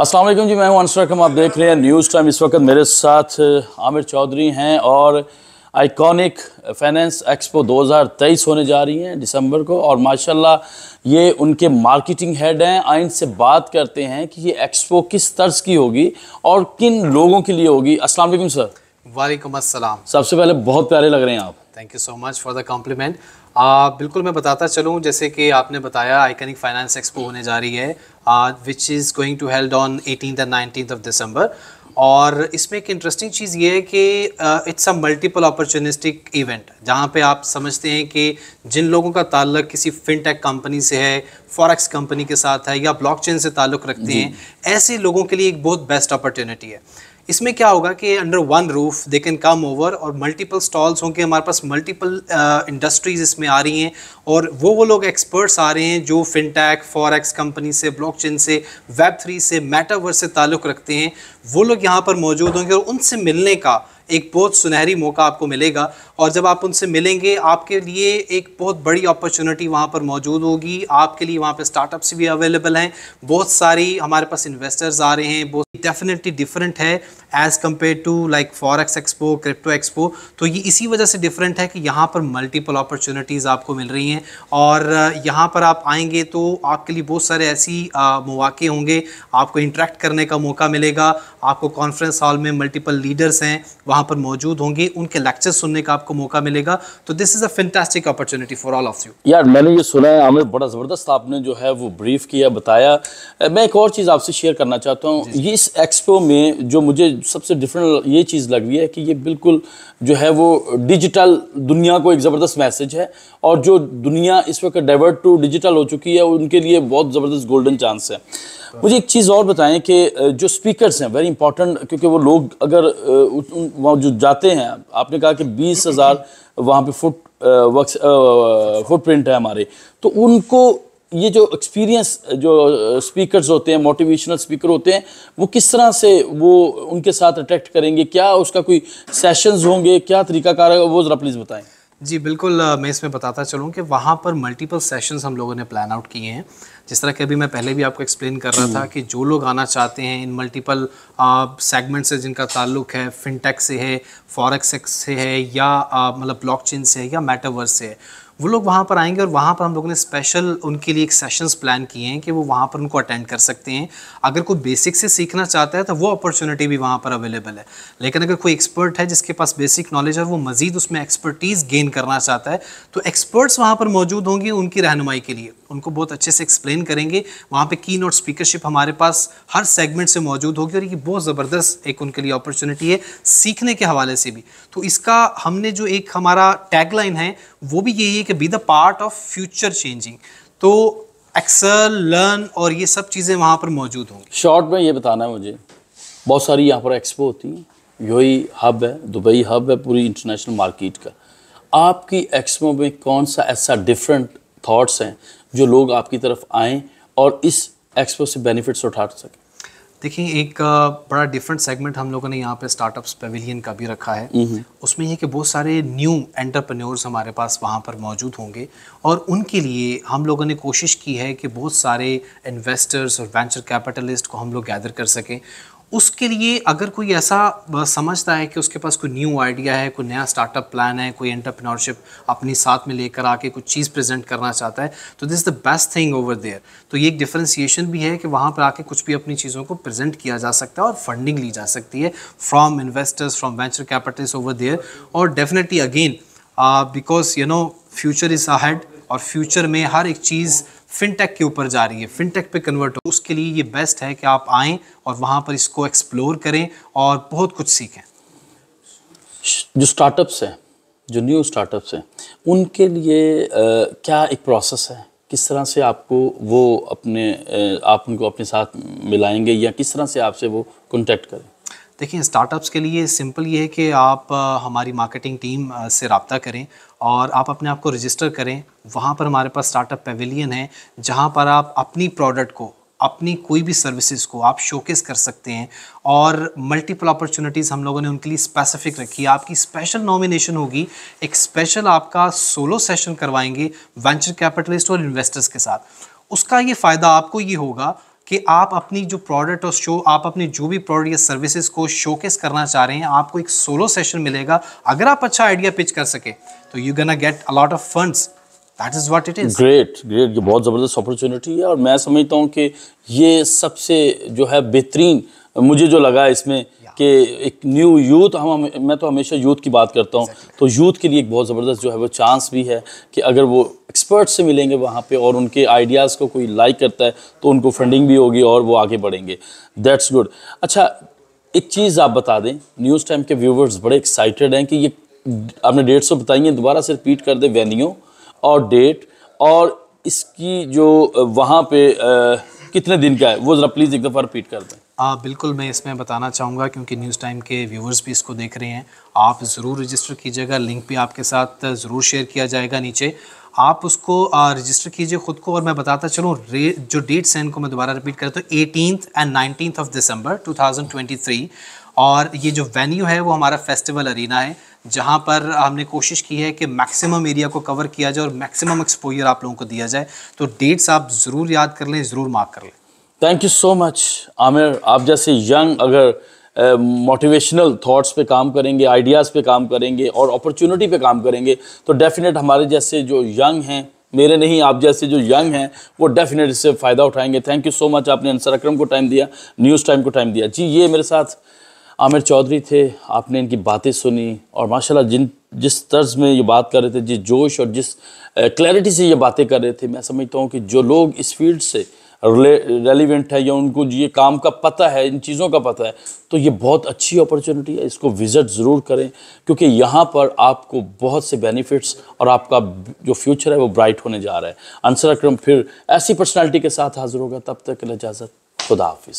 अस्सलाम वालेकुम जी मैं हूं अनसर अकम आप देख रहे हैं न्यूज़ टाइम इस वक्त मेरे साथ आमिर चौधरी हैं और आइकॉनिक फाइनेंस एक्सपो 2023 होने जा रही हैं दिसंबर को और माशाल्लाह ये उनके मार्केटिंग हेड हैं आइन से बात करते हैं कि ये एक्सपो किस तर्ज की होगी और किन लोगों के लिए होगी अस्सलाम सर वालेकुम अस्सलाम सबसे पहले बहुत प्यारे लग रहे हैं आप thank you so much for the compliment बिल्कुल मैं बताता चलूँ जैसे कि आपने बताया आइकनिक फाइनेंस एक्सपो होने जा रही है which is going to held on eighteen and nineteen of December और इसमें एक इंटरेस्टिंग चीज़ ये है कि it's a multiple opportunistic event जहाँ पे आप समझते हैं कि जिन लोगों का ताल्लक किसी फिनटेक कंपनी से है फॉरेक्स कंपनी के साथ है या ब्लॉकचेन से ताल्लुक़ रखते हैं ऐसे लोगों के लिए एक बहुत बेस्ट अपॉर्चुनिटी है इसमें क्या होगा कि under one roof they can come over और मल्टीपल स्टॉल्स होंगे हमारे पास मल्टीपल इंडस्ट्रीज़ uh, इसमें आ रही हैं और वो वो लोग एक्सपर्ट्स आ रहे हैं जो फिनटैक फॉरेक्स कंपनी से ब्लॉकचेन से वेब थ्री से मेटावर्स से ताल्लुक़ रखते हैं वो लोग यहाँ पर मौजूद होंगे और उनसे मिलने का एक बहुत सुनहरी मौका आपको मिलेगा और जब आप उनसे मिलेंगे आपके लिए एक बहुत बड़ी अपॉर्चुनिटी वहाँ पर मौजूद होगी आपके लिए वहाँ पर स्टार्टअप्स भी अवेलेबल हैं बहुत सारी हमारे पास इन्वेस्टर्स आ रहे हैं बहुत डेफिनेटली डिफरेंट है as compare to like forex expo crypto expo तो ये इसी वजह से डिफरेंट है कि यहाँ पर मल्टीपल अपॉर्चुनिटीज़ आपको मिल रही हैं और यहाँ पर आप आएंगे तो आपके लिए बहुत सारे ऐसी मौाक़े होंगे आपको इंटरेक्ट करने का मौका मिलेगा आपको कॉन्फ्रेंस हॉल में मल्टीपल लीडर्स हैं वहाँ वहाँ पर मौजूद होंगे उनके लेक्चर सुनने का आपको मौका मिलेगा तो this is a fantastic opportunity for all of you यार मैंने ये सुना है आमिर बड़ा ज़बरदस्त आपने जो है वो ब्रीफ किया बताया मैं एक और चीज़ आपसे शेयर करना चाहता हूँ इस एक्सपो में जो मुझे सबसे डिफरेंट ये चीज़ लग रही है कि ये बिल्कुल जो है वो डिजिटल दुनिया को एक ज़बरदस्त मैसेज है और जो दुनिया इस वक्त डाइवर्ट टू डिजिटल हो चुकी है उनके लिए बहुत ज़बरदस्त गोल्डन चांस है मुझे एक चीज़ और बताएं कि जो स्पीकर्स हैं वेरी इंपॉर्टेंट क्योंकि वो लोग अगर वहाँ जो जाते हैं आपने कहा कि बीस हज़ार वहाँ पर फुट वक्स फुट प्रिंट है हमारे तो उनको ये जो एक्सपीरियंस जो स्पीकर्स होते हैं मोटिवेशनल स्पीकर होते हैं वो किस तरह से वो उनके साथ अट्रैक्ट करेंगे क्या उसका कोई सेशंस होंगे क्या तरीका कार है वो ज़रा प्लीज़ बताएं जी बिल्कुल मैं इसमें बताता चलूँ कि वहाँ पर मल्टीपल सेशंस हम लोगों ने प्लान आउट किए हैं जिस तरह के अभी मैं पहले भी आपको एक्सप्लेन कर रहा था कि जो लोग आना चाहते हैं इन मल्टीपल सेगमेंट से जिनका ताल्लुक है फिनटेक से है फॉरेक्स से है या मतलब ब्लॉकचेन से है या मेटावर्स से है वो लोग वहाँ पर आएंगे और वहाँ पर हम लोगों ने स्पेशल उनके लिए एक सेशंस प्लान किए हैं कि वो वहाँ पर उनको अटेंड कर सकते हैं अगर कोई बेसिक से सीखना चाहता है तो वो अपॉर्चुनिटी भी वहाँ पर अवेलेबल है लेकिन अगर कोई एक्सपर्ट है जिसके पास बेसिक नॉलेज है वो मज़ीद उसमें एक्सपर्टीज़ गेन करना चाहता है तो एक्सपर्ट्स वहाँ पर मौजूद होंगे उनकी रहनुमाई के लिए उनको बहुत अच्छे से एक्सप्लेन करेंगे वहाँ पर की नोट स्पीकरशिप हमारे पास हर सेगमेंट से मौजूद होगी और ये बहुत ज़बरदस्त एक उनके लिए अपॉर्चुनिटी है सीखने के हवाले से भी तो इसका हमने जो एक हमारा टैगलाइन है वो भी यही है can be the part of future changing तो एक्सेल लर्न और ये सब चीज़ें वहाँ पर मौजूद होंगी शॉर्ट में ये बताना है मुझे बहुत सारी यहाँ पर एक्सपो होती हैं यही हब है दुबई हब है पूरी इंटरनेशनल मार्केट का आपकी एक्सपो में कौन सा ऐसा डिफरेंट थाट्स हैं जो लोग आपकी तरफ आएँ और इस एक्सपो से बेनिफिट्स उठा सकें देखिए एक बड़ा डिफरेंट सेगमेंट हम लोगों ने यहाँ पे स्टार्टअप्स पेविलियन का भी रखा है हम्म, हम्म। उसमें यह कि बहुत सारे न्यू एंटरप्रेन्योर्स हमारे पास वहाँ पर मौजूद होंगे और उनके लिए हम लोगों ने कोशिश की है कि बहुत सारे इन्वेस्टर्स और वेंचर कैपिटलिस्ट को हम लोग गैदर कर सकें उसके लिए अगर कोई ऐसा समझता है कि उसके पास कोई न्यू आइडिया है कोई नया स्टार्टअप प्लान है कोई एंटरप्रेन्योरशिप अपनी साथ में लेकर आके कुछ चीज़ प्रेजेंट करना चाहता है तो this is the best thing over there तो ये एक डिफ्रेंसिएशन भी है कि वहाँ पर आके कुछ भी अपनी चीज़ों को प्रेजेंट किया जा सकता है और फंडिंग ली जा सकती है from investors from venture capitals over there और definitely again because you know future is ahead और फ्यूचर में हर एक चीज़ फिनटेक के ऊपर जा रही है फिनटेक पे कन्वर्ट हो उसके लिए ये बेस्ट है कि आप आएँ और वहाँ पर इसको एक्सप्लोर करें और बहुत कुछ सीखें जो स्टार्टअप्स हैं जो न्यू स्टार्टअप्स हैं उनके लिए आ, क्या एक प्रोसेस है किस तरह से आपको वो अपने आप उनको अपने साथ मिलाएंगे या किस तरह से आपसे वो कॉन्टेक्ट करें देखिए स्टार्टअप्स के लिए सिंपल ये है कि आप हमारी मार्केटिंग टीम से रबता करें और आप अपने आप को रजिस्टर करें वहाँ पर हमारे पास स्टार्टअप पेविलियन है जहाँ पर आप अपनी प्रोडक्ट को अपनी कोई भी सर्विसेज को आप शोकेस कर सकते हैं और मल्टीपल अपॉर्चुनिटीज़ हम लोगों ने उनके लिए स्पेसिफिक रखी है आपकी स्पेशल नॉमिनेशन होगी एक स्पेशल आपका सोलो सेशन करवाएंगे वेंचर कैपिटलिस्ट और इन्वेस्टर्स के साथ उसका ये फ़ायदा आपको ये होगा कि आप अपनी जो प्रोडक्ट और शो आप अपने जो भी प्रोडक्ट या सर्विसेज को शोकेस करना चाह रहे हैं आपको एक सोलो सेशन मिलेगा अगर आप अच्छा आइडिया पिच कर सके तो you gonna get a lot of funds that is what it is great great ये बहुत ज़बरदस्त अपॉर्चुनिटी है और मैं समझता हूँ कि ये सबसे जो है बेहतरीन मुझे जो लगा इसमें कि एक न्यू यूथ हम मैं तो हमेशा यूथ की बात करता हूँ exactly. तो यूथ के लिए एक बहुत ज़बरदस्त जो है वो चांस भी है कि अगर वो एक्सपर्ट से मिलेंगे वहाँ पे और उनके आइडियाज़ को कोई लाइक करता है तो उनको फंडिंग भी होगी और वो आगे बढ़ेंगे दैट्स गुड अच्छा एक चीज़ आप बता दें न्यूज़ टाइम के व्यूवर्स बड़े एक्साइटेड हैं कि ये आपने डेट सौ बताई हैं दोबारा से रिपीट कर दें वेन्यू और डेट और इसकी जो वहाँ पे कितने दिन का है वो ज़रा प्लीज़ एक दफ़ा रिपीट कर दें आ, बिल्कुल मैं इसमें बताना चाहूँगा क्योंकि न्यूज़ टाइम के व्यूवर्स भी इसको देख रहे हैं आप ज़रूर रजिस्टर कीजिएगा लिंक भी आपके साथ ज़रूर शेयर किया जाएगा नीचे आप उसको रजिस्टर कीजिए खुद को और मैं बताता चलूँ जो डेट्स हैं इनको मैं दोबारा रिपीट करता हूँ eighteenth and nineteen of December too और ये जो वेन्यू है वो हमारा फेस्टिवल अरीना है जहाँ पर हमने कोशिश की है कि मैक्सिमम एरिया को कवर किया जाए और मैक्सिमम एक्सपोजर आप लोगों को दिया जाए तो डेट्स आप ज़रूर याद कर लें ज़रूर मार्क कर लें thank you so much Aamir आप जैसे यंग अगर मोटिवेशनल uh, थॉट्स पे काम करेंगे आइडियाज़ पे काम करेंगे और अपॉर्चुनिटी पे काम करेंगे तो डेफिनेट हमारे जैसे जो यंग हैं मेरे नहीं आप जैसे जो यंग हैं वो डेफिनेट इससे फ़ायदा उठाएंगे थैंक यू सो मच आपने अंसर अक्रम को टाइम दिया न्यूज़ टाइम को टाइम दिया जी ये मेरे साथ आमिर चौधरी थे आपने इनकी बातें सुनी और माशाल्लाह जिन जिस तर्ज में ये बात कर रहे थे जिस जोश और जिस क्लैरिटी से ये बातें कर रहे थे मैं समझता हूँ कि जो लोग इस फील्ड से रेलिवेंट है या उनको ये काम का पता है इन चीज़ों का पता है तो ये बहुत अच्छी अपॉर्चुनिटी है इसको विज़िट ज़रूर करें क्योंकि यहाँ पर आपको बहुत से बेनिफिट्स और आपका जो फ्यूचर है वो ब्राइट होने जा रहा है अंसर अक्रम फिर ऐसी पर्सनैलिटी के साथ हाजिर होगा तब तक इजाज़त खुदा हाफिज़